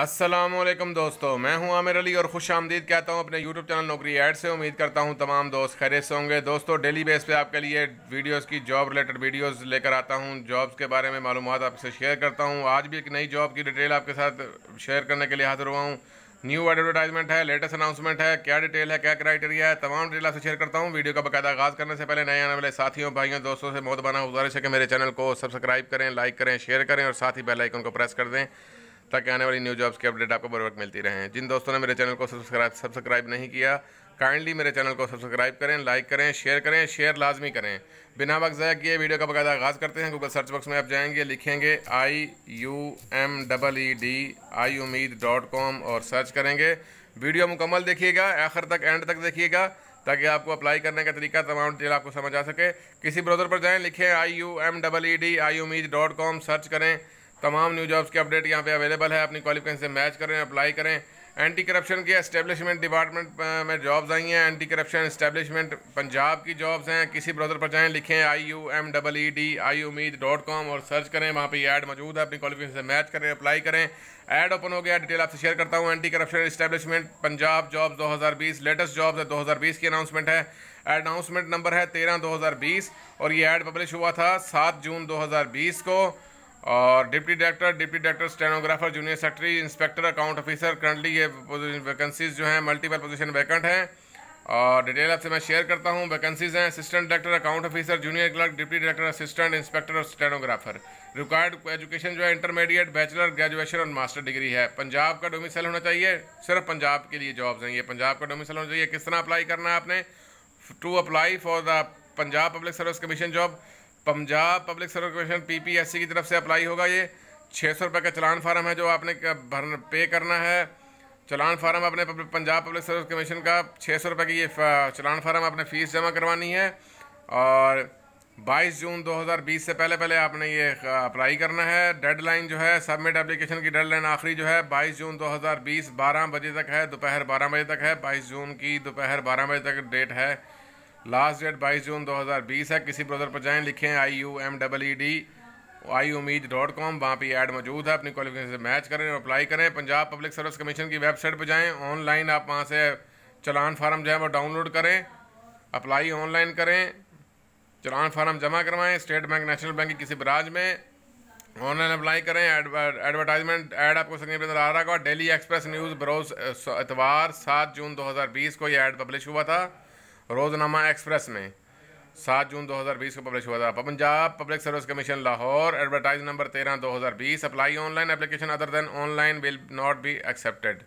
असलम दोस्तों मैं हूं आमिर अली और खुश आमदीद कहता हूं अपने यूट्यूब चैनल नौकरी ऐड से उम्मीद करता हूं तमाम दोस्त खैरे से होंगे दोस्तों डेली बेस पे आपके लिए वीडियोस की जॉब रिलेटेड वीडियोस लेकर आता हूं जॉब्स के बारे में मालूम आपसे शेयर करता हूं आज भी एक नई जॉब की डिटेल आपके साथ शेयर करने के लिए हाजिर हुआ हूँ न्यू एडवर्टाइजमेंट है लेटेस्ट अनाउंसमेंट है क्या डिटेल है क्या क्राइटेरिया है तमाम डिटेल आपसे शेयर करता हूँ वीडियो का बाकायदा आगाज़ करने से पहले नए आने वाले साथियों भाइयों दोस्तों से बहुत बना गुजारिश है कि मेरे चैनल को सब्सक्राइब करें लाइक करें शेयर करें और साथ ही बेलाइकन को प्रेस कर दें ताकि आने वाली न्यू जॉब्स की अपडेट आपको बर वक्त मिलती रहे जिन दोस्तों ने मेरे चैनल को सब्सक्राइब सब्सक्राइब नहीं किया काइंडली मेरे चैनल को सब्सक्राइब करें लाइक करें शेयर करें शेयर लाजमी करें बिना वक्त ज़्यादा किए वीडियो का बकायदा आगाज़ करते हैं गूगल सर्च बॉक्स में आप जाएंगे लिखेंगे I U M double E D I Ummeed dot com और सर्च करेंगे वीडियो मुकम्मल देखिएगा आखिर तक एंड तक देखिएगा ताकि आपको अप्लाई करने का तरीका तमाम डिटेल आपको समझ आ सके किसी ब्राउज़र पर जाएं लिखें I U M double E D I Ummeed dot com search करें तमाम न्यू जॉब्स के अपडेट यहाँ पे अवेलेबल है अपनी क्वालिफिकेशन से मैच करें अप्लाई करें एंटी करप्शन के इस्टेब्लिशमेंट डिपार्टमेंट में जॉब्स आई हैं एंटी करप्शन इस्टेब्लिशमेंट पंजाब की जॉब्स हैं किसी ब्राउज़र पर जाएँ लिखें I U M double E D I Ummeed dot com और सर्च करें वहाँ पे ये ऐड मौजूद है अपनी क्वालिफिकेशन से मैच करें अप्लाई करें ऐड ओपन हो गया डिटेल आपसे शेयर करता हूँ anti corruption establishment Punjab jobs बीस लेटेस्ट जॉब्स है बीस की अनाउंसमेंट है अनाउंसमेंट नंबर है तेरह दो और ये एड पब्लिश हुआ था सात जून दो को और deputy director deputy director stenographer junior secretary inspector account officer currently ये वैकेंसीज जो हैं मल्टीपल पोजीशन वैकेंट हैं और डिटेल आपसे मैं शेयर करता हूँ वैकेंसीज हैं assistant director account officer junior clerk deputy director assistant inspector और स्टेनोग्राफर रिक्वायर्ड एजुकेशन जो है इंटरमीडिएट बैचलर ग्रेजुएशन और मास्टर डिग्री है पंजाब का डोमिसल होना चाहिए सिर्फ पंजाब के लिए जॉब्स हैं ये पंजाब का डोमिसल होना चाहिए किस तरह अप्लाई करना है आपने to apply for the Punjab public service commission job Punjab public service commission PPSC की तरफ से अप्लाई होगा ये छः सौ रुपये का चलान फार्म है जो आपने भर पे करना है चलान फार्म अपने पंजाब पब्लिक सर्विस कमीशन का छः सौ रुपये की ये चलान फार्म आपने फ़ीस जमा करवानी है और 22 जून 2020 से पहले पहले आपने ये अप्लाई करना है डेडलाइन जो है सबमिट एप्लीकेशन की डेडलाइन आखिरी जो है 22 जून 2020 12 बजे तक है दोपहर 12 बजे तक है 22 जून की दोपहर 12 बजे तक डेट है लास्ट डेट 22 जून 2020 है किसी ब्रोजर पर जाएं लिखें I U M double E D I Ummeed dot com वहाँ पर ऐड मौजूद है अपनी क्वालिफिकेशन से मैच करें और अप्लाई करें पंजाब पब्लिक सर्विस कमीशन की वेबसाइट पर जाएँ ऑनलाइन आप वहाँ से चलान फार्म जो है वो डाउनलोड करें अप्लाई ऑनलाइन करें चलान फार्म जमा करवाएं स्टेट बैंक नेशनल बैंक की किसी ब्रांच में ऑनलाइन अप्लाई करें एडवर्टाइजमेंट ऐड आपको स्क्रीन नजर आ रहा होगा डेली एक्सप्रेस न्यूज़ बरोज इतवार सात जून 2020 को यह ऐड पब्लिश हुआ था रोजनामा एक्सप्रेस में सात जून 2020 को पब्लिश हुआ था Punjab public service commission Lahore advertise number तेरह दो हज़ार बीस apply online application other than online will not be accepted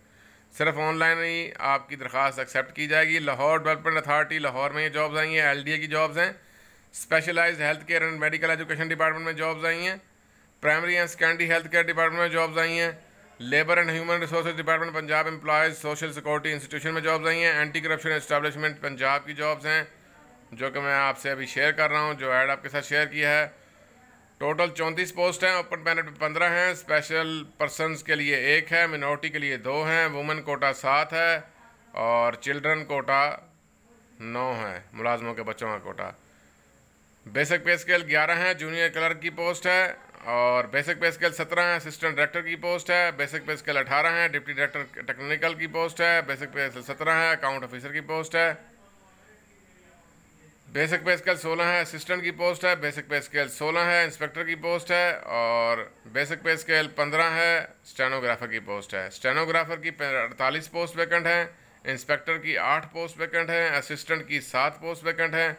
सिर्फ ऑनलाइन ही आपकी दरख्वास्त एक्सेप्ट की जाएगी लाहौर डेवलपमेंट अथॉरिटी लाहौर में ये जॉब्स आई हैं एल की जॉब्स हैं specialize health care and medical education department में जॉब्स आई हैं primary and secondary health care department में जॉब्स आई हैं labour and human resource department Punjab employees social security institution में जॉब्स आई हैं एंटी करप्शन इस्टेब्लिशमेंट पंजाब की जॉब्स हैं जो कि मैं आपसे अभी शेयर कर रहा हूँ जो एड आपके साथ शेयर किया है टोटल चौंतीस पोस्ट हैं ओपन पैनल पे पंद्रह हैं स्पेशल पर्सनस के लिए एक है मिनोरिटी के लिए दो हैं वुमेन कोटा सात है और चिल्ड्रन कोटा नौ है मुलाजमों के बच्चों का कोटा बेसिक पे स्केल ग्यारह हैं जूनियर क्लर्क की पोस्ट है और बेसिक पे स्केल सत्रह है असिस्टेंट डायरेक्टर की पोस्ट है बेसिक पे स्केल अठारह है डिप्टी डायरेक्टर टेक्निकल की पोस्ट है बेसिक पे स्केल सत्रह है अकाउंट ऑफिसर की पोस्ट है बेसिक पे स्केल सोलह है असिस्टेंट की पोस्ट है बेसिक पे स्केल सोलह है इंस्पेक्टर की पोस्ट है और बेसिक पे स्केल पंद्रह है स्टेनोग्राफर की पोस्ट है स्टेनोग्राफर की अड़तालीस पोस्ट वैकेंट हैं इंस्पेक्टर की आठ पोस्ट वैकेंट हैं असिस्टेंट की सात पोस्ट वैकेंट हैं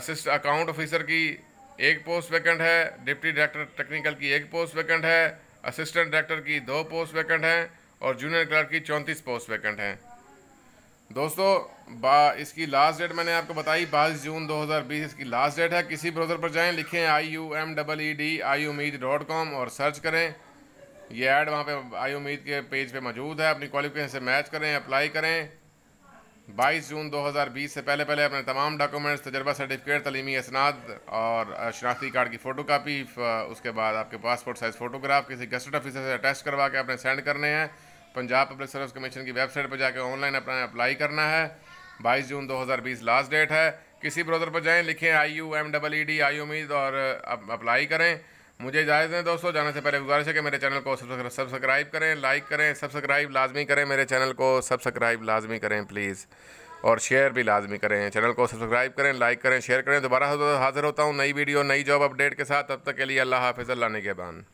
असिस्ट अकाउंट ऑफिसर की एक पोस्ट वैकेंट है डिप्टी डायरेक्टर टेक्निकल की एक पोस्ट वैकेंट है असिस्टेंट डायरेक्टर की दो पोस्ट वैकेंट हैं और जूनियर क्लर्क की चौंतीस पोस्ट वैकेंट हैं दोस्तों बा इसकी लास्ट डेट मैंने आपको बताई बाईस जून 2020 इसकी लास्ट डेट है किसी ब्राउज़र पर जाएं लिखें I U M double E D I Ummeed dot com और सर्च करें ये ऐड वहाँ पे आई उम्मीद e e के पेज पे मौजूद है अपनी क्वालिफिकेशन से मैच करें अप्लाई करें बाईस जून 2020 से पहले पहले अपने तमाम डॉक्यूमेंट्स तजर्बा सर्टिफिकेट तलीमी इसनाद और शनाख्ती कार्ड की फ़ोटो कापी उसके बाद आपके पासपोर्ट साइज़ फ़ोटोग्राफ किसी गस्टेड ऑफिसर से अटैच करवा के अपने सेंड करने हैं पंजाब पब्लिक सर्विस कमीशन की वेबसाइट पर जाकर ऑनलाइन अपना अप्लाई करना है बाईस जून बीस लास्ट डेट है किसी ब्रोदर पर जाएँ लिखें I U M double E D I उम्मीद और अप्लाई करें मुझे इजाज़त दें दोस्तों जाने से पहले गुजारिश है कि मेरे चैनल को सब्सक्राइब करें लाइक करें सब्सक्राइब लाजमी करें मेरे चैनल को सब्सक्राइब लाजमी करें प्लीज़ और शेयर भी लाजमी करें चैनल को सब्सक्राइब करें लाइक करें शेयर करें दोबारा हाजिर होता हूँ नई वीडियो नई जॉब अपडेट के साथ तब तक के लिए अल्लाह हाफिज़ अल्लाह निगेबान